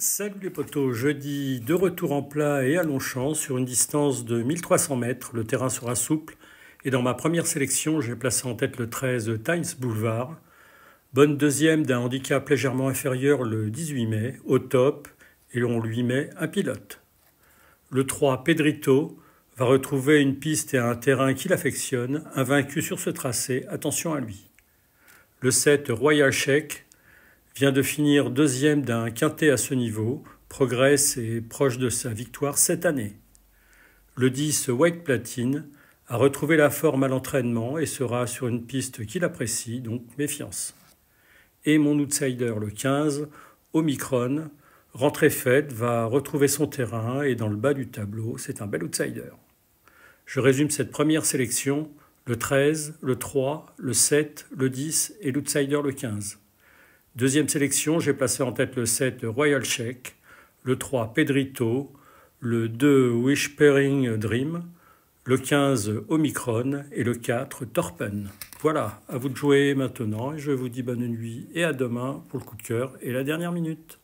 Salut les poteaux, jeudi de retour en plat et à champ, sur une distance de 1300 mètres. Le terrain sera souple et dans ma première sélection, j'ai placé en tête le 13 Times Boulevard. Bonne deuxième d'un handicap légèrement inférieur le 18 mai, au top, et on lui met un pilote. Le 3 Pedrito va retrouver une piste et un terrain qu'il affectionne, vaincu sur ce tracé, attention à lui. Le 7 Royal Check vient de finir deuxième d'un quintet à ce niveau, progresse et proche de sa victoire cette année. Le 10 White Platine a retrouvé la forme à l'entraînement et sera sur une piste qu'il apprécie, donc méfiance. Et mon outsider le 15, Omicron, rentrée faite, va retrouver son terrain et dans le bas du tableau, c'est un bel outsider. Je résume cette première sélection, le 13, le 3, le 7, le 10 et l'outsider le 15. Deuxième sélection, j'ai placé en tête le 7 Royal Check, le 3 Pedrito, le 2 Whispering Dream, le 15 Omicron et le 4 Torpen. Voilà, à vous de jouer maintenant et je vous dis bonne nuit et à demain pour le coup de cœur et la dernière minute.